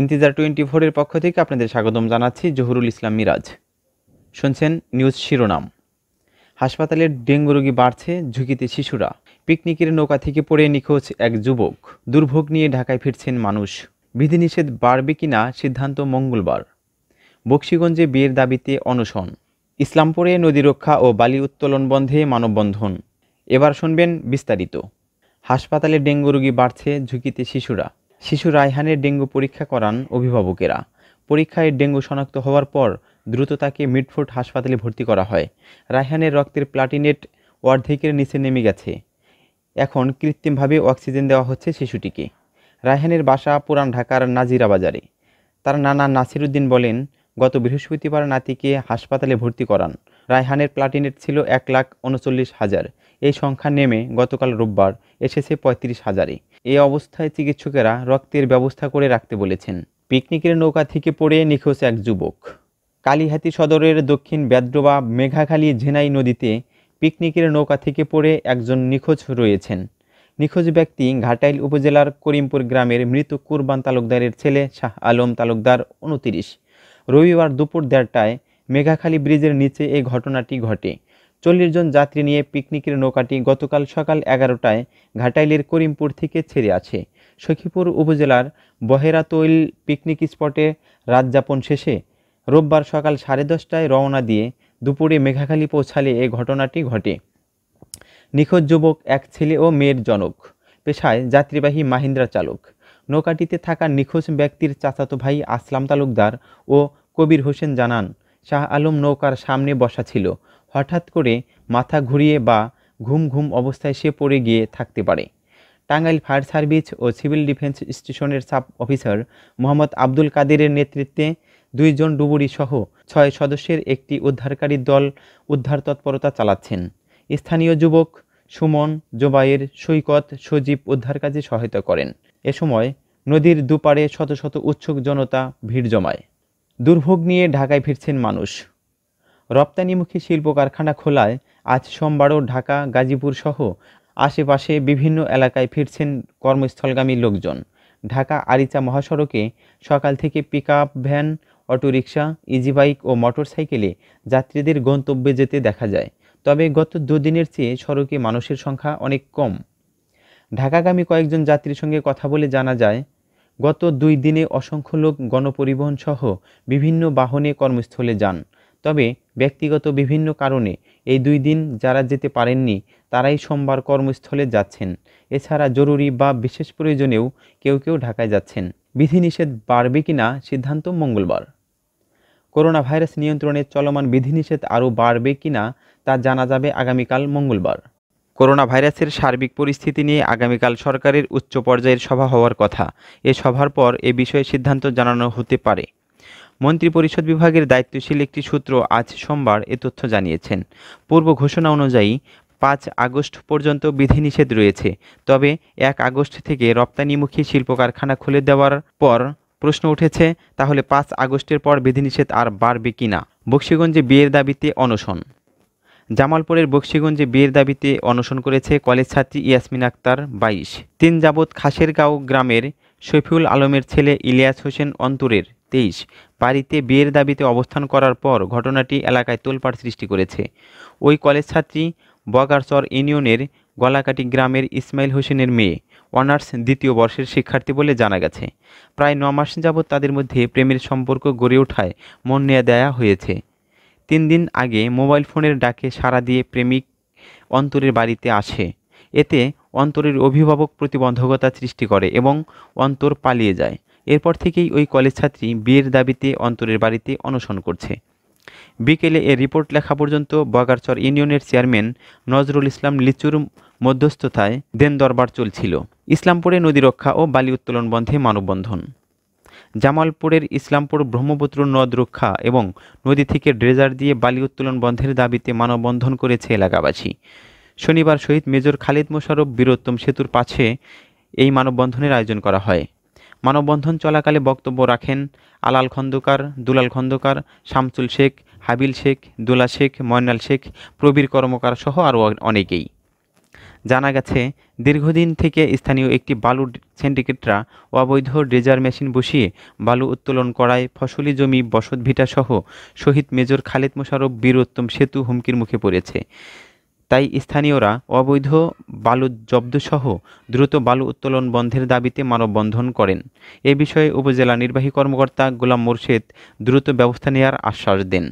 ইন্তিজার twenty ফোরের পক্ষ থেকে আপনাদের স্বাগতম জানাচ্ছি জহুরুল ইসলাম মিরাজ শুনছেন নিউজ শিরোনাম হাসপাতালের ডেঙ্গু রোগী বাড়ছে ঝুঁকিতে শিশুরা পিকনিকের নৌকা থেকে পড়ে নিখোঁজ এক যুবক দুর্ভোগ নিয়ে ঢাকায় ফিরছেন মানুষ বিধিনিষেধ বাড়বে কিনা সিদ্ধান্ত মঙ্গলবার বক্সিগঞ্জে বিয়ের দাবিতে অনশন ইসলামপুরে নদী রক্ষা ও বালি উত্তোলন বন্ধে মানববন্ধন এবার শুনবেন বিস্তারিত হাসপাতালে ডেঙ্গু রোগী বাড়ছে ঝুঁকিতে শিশুরা শিশু রায়হানের ডেঙ্গু পরীক্ষা করান অভিভাবকেরা পরীক্ষায় ডেঙ্গু শনাক্ত হওয়ার পর দ্রুত তাকে মিডফোর্ট হাসপাতালে ভর্তি করা হয় রায়হানের রক্তের প্লাটিনেট অর্ধেকের নিচে নেমে গেছে এখন কৃত্রিমভাবে অক্সিজেন দেওয়া হচ্ছে শিশুটিকে রায়হানের বাসা পুরান ঢাকার নাজিরা বাজারে তার নানা নাসিরুদ্দিন বলেন গত বৃহস্পতিবার নাতিকে হাসপাতালে ভর্তি করান রায়হানের প্লাটিনেট ছিল এক লাখ উনচল্লিশ হাজার এই সংখ্যা নেমে গতকাল রোববার এসেছে পঁয়ত্রিশ হাজারে এ অবস্থায় চিকিৎসকেরা রক্তের ব্যবস্থা করে রাখতে বলেছেন পিকনিকের নৌকা থেকে পড়ে নিখোঁজ এক যুবক কালীহাতি সদরের দক্ষিণ ব্যাদ্রবা মেঘাখালী ঝেনাই নদীতে পিকনিকের নৌকা থেকে পড়ে একজন নিখোঁজ রয়েছেন নিখোঁজ ব্যক্তি ঘাটাইল উপজেলার করিমপুর গ্রামের মৃত কুরবান তালুকদারের ছেলে শাহ আলম তালুকদার উনতিরিশ রবিবার দুপুর দেড়টায় মেঘাখালী ব্রিজের নিচে এই ঘটনাটি ঘটে চল্লিশ জন যাত্রী নিয়ে পিকনিকের নৌকাটি গতকাল সকাল এগারোটায় ঘাটাইলের করিমপুর থেকে ছেড়ে আছে সখীপুর উপজেলার বহেরাতৈল পিকনিক স্পটে রাত যাপন শেষে রোববার সকাল সাড়ে দশটায় রওনা দিয়ে দুপুরে মেঘাখালী পৌঁছালে এ ঘটনাটি ঘটে নিখোঁজ যুবক এক ছেলে ও মেয়ের জনক পেশায় যাত্রীবাহী মাহিন্দ্রা চালক নৌকাটিতে থাকা নিখোঁজ ব্যক্তির চাচাতো ভাই আসলাম তালুকদার ও কবির হোসেন জানান শাহ আলম নৌকার সামনে বসা ছিল হঠাৎ করে মাথা ঘুরিয়ে বা ঘুম ঘুম অবস্থায় সে পড়ে গিয়ে থাকতে পারে টাঙ্গাইল ফায়ার সার্ভিস ও সিভিল ডিফেন্স স্টেশনের সাব অফিসার মোহাম্মদ আব্দুল কাদেরের নেতৃত্বে দুইজন ডুবুরি সহ ছয় সদস্যের একটি উদ্ধারকারী দল উদ্ধার তৎপরতা চালাচ্ছেন স্থানীয় যুবক সুমন জোবাইয়ের সৈকত সজীব উদ্ধার কাজে সহায়তা করেন এ সময় নদীর দুপারে শত শত উৎসুক জনতা ভিড় জমায় দুর্ভোগ নিয়ে ঢাকায় ফিরছেন মানুষ রপ্তানিমুখী শিল্প কারখানা খোলায় আজ সোমবারও ঢাকা গাজীপুরসহ আশেপাশে বিভিন্ন এলাকায় ফিরছেন কর্মস্থলগামী লোকজন ঢাকা আরিচা মহাসড়কে সকাল থেকে পিক ভ্যান অটোরিকশা ইজিবাইক ও মোটরসাইকেলে যাত্রীদের গন্তব্যে যেতে দেখা যায় তবে গত দুদিনের চেয়ে সড়কে মানুষের সংখ্যা অনেক কম ঢাকাগামী কয়েকজন যাত্রীর সঙ্গে কথা বলে জানা যায় গত দুই দিনে অসংখ্য লোক গণপরিবহন সহ বিভিন্ন বাহনে কর্মস্থলে যান তবে ব্যক্তিগত বিভিন্ন কারণে এই দুই দিন যারা যেতে পারেননি তারাই সোমবার কর্মস্থলে যাচ্ছেন এছাড়া জরুরি বা বিশেষ প্রয়োজনেও কেউ কেউ ঢাকায় যাচ্ছেন বিধিনিষেধ বাড়বে কি না সিদ্ধান্ত মঙ্গলবার করোনা ভাইরাস নিয়ন্ত্রণে চলমান বিধিনিষেধ আরও বাড়বে কি না তা জানা যাবে আগামীকাল মঙ্গলবার করোনা ভাইরাসের সার্বিক পরিস্থিতি নিয়ে আগামীকাল সরকারের উচ্চ পর্যায়ের সভা হওয়ার কথা এ সভার পর এ বিষয়ে সিদ্ধান্ত জানানো হতে পারে মন্ত্রিপরিষদ বিভাগের দায়িত্বশীল একটি সূত্র আজ সোমবার এ তথ্য জানিয়েছেন পূর্ব ঘোষণা অনুযায়ী পাঁচ আগস্ট পর্যন্ত বিধিনিষেধ রয়েছে তবে এক আগস্ট থেকে রপ্তানিমুখী শিল্প কারখানা খুলে দেওয়ার পর প্রশ্ন উঠেছে তাহলে পাঁচ আগস্টের পর বিধিনিষেধ আর বাড়বে কি না বক্সিগঞ্জে বিয়ের দাবিতে অনশন জামালপুরের বক্সিগঞ্জে বিয়ের দাবিতে অনশন করেছে কলেজ ছাত্রী ইয়াসমিন আক্তার বাইশ তিন যাবৎ খাসেরগাঁও গ্রামের শফিউল আলমের ছেলে ইলিয়াস হোসেন অন্তরের তেইশ বাড়িতে বিয়ের দাবিতে অবস্থান করার পর ঘটনাটি এলাকায় তোলপাড় সৃষ্টি করেছে ওই কলেজ ছাত্রী বগারচর ইউনিয়নের গলাকাটি গ্রামের ইসমাইল হোসেনের মেয়ে অনার্স দ্বিতীয় বর্ষের শিক্ষার্থী বলে জানা গেছে প্রায় ন মাস যাবৎ তাদের মধ্যে প্রেমের সম্পর্ক গড়ে ওঠায় মন নিয়ে দেয়া হয়েছে তিন দিন আগে মোবাইল ফোনের ডাকে সাড়া দিয়ে প্রেমিক অন্তরের বাড়িতে আসে এতে অন্তরের অভিভাবক প্রতিবন্ধকতা সৃষ্টি করে এবং অন্তর পালিয়ে যায় এরপর থেকেই ওই কলেজ ছাত্রী বিয়ের দাবিতে অন্তরের বাড়িতে অনশন করছে বিকেলে এ রিপোর্ট লেখা পর্যন্ত বগারচর ইউনিয়নের চেয়ারম্যান নজরুল ইসলাম লিচুর মধ্যস্থতায় দেন দরবার চলছিল ইসলামপুরে নদী রক্ষা ও বালি উত্তোলন বন্ধে মানববন্ধন জামালপুরের ইসলামপুর ব্রহ্মপুত্র নদ রক্ষা এবং নদী থেকে ড্রেজার দিয়ে বালি উত্তোলন বন্ধের দাবিতে মানববন্ধন করেছে এলাকাবাসী শনিবার শহীদ মেজর খালিদ মোশারফ বীরোত্তম সেতুর পাশে এই মানববন্ধনের আয়োজন করা হয় মানববন্ধন চলাকালে বক্তব্য রাখেন আলাল খন্দকার দুলাল খন্দকার শামসুল শেখ হাবিল শেখ দুলা শেখ ময়নাল শেখ প্রবীর কর্মকার সহ আরও অনেকেই জানা গেছে দীর্ঘদিন থেকে স্থানীয় একটি বালু সেন্ডিকেটরা অবৈধ ড্রেজার মেশিন বসিয়ে বালু উত্তোলন করায় ফসলি জমি ভিটাসহ শহীদ মেজর খালেদ মোশারফ বীরোত্তম সেতু হুমকির মুখে পড়েছে তাই স্থানীয়রা অবৈধ বালু জব্দসহ দ্রুত বালু উত্তোলন বন্ধের দাবিতে মানববন্ধন করেন এ বিষয়ে উপজেলা নির্বাহী কর্মকর্তা গোলাম মোর্শেদ দ্রুত ব্যবস্থা নেয়ার আশ্বাস দেন